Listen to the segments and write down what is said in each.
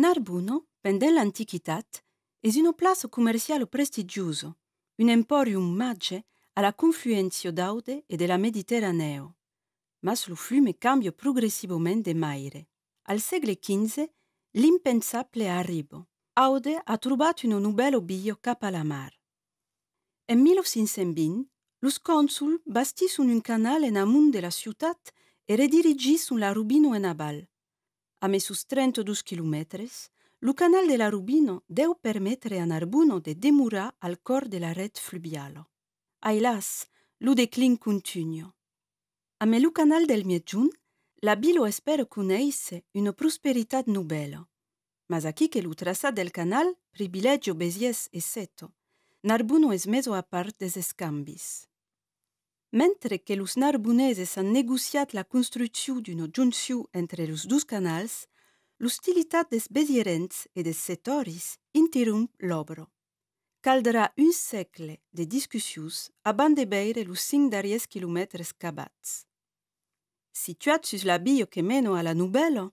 Narbuno, pendant l'Antichitat, è un plaza commerciale prestigioso, un emporium magge alla confluenzio d'Aude e della Mediterraneo. Ma il flume cambia progressivamente maire. Al secolo XV l'impensabile arrivo. Aude ha trovato un nubelo bio capo alla mar. En 1620, lo consul bastì su un canale in amun della città e redirigì su sulla Rubino e naval. A mes sus 32 kilometr, lo canal de la Rubino deu permetre a Narbuno de demura alòr de la redt fluvialo. Aás, lo declincunño. A melu canal del Mietchun, l’abilo esper qu’uneisse una prosperitat nubelo. Mas aquí que lo traça del canal, privileggio Beziès e seto, Narbuno es meso a part des escampambi. Mentre que los narbunnezes s han negociat la construxiu d’uno junxiu entre los dos canals, l’ustilitat des bedirents e de setoris interrop l’obro. Caldarà un sècle de discussius a band deèire lo 5’10km cats. Situaac la bio que meno a la nuvèlo,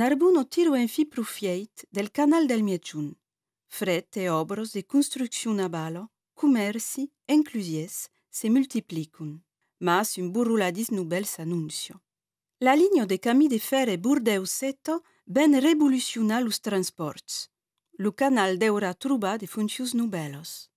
Narbuno ti enfiprofièit del canal del Miexun, Fred e obross de construccionun abalo, comerci, inclusiès, se multiplicun, mas un burruladis nubel annuncio. La ligne de camis de fer et seto ben revoluciona los transports. Le canal d'Eura Truba de Funcius Nubelos.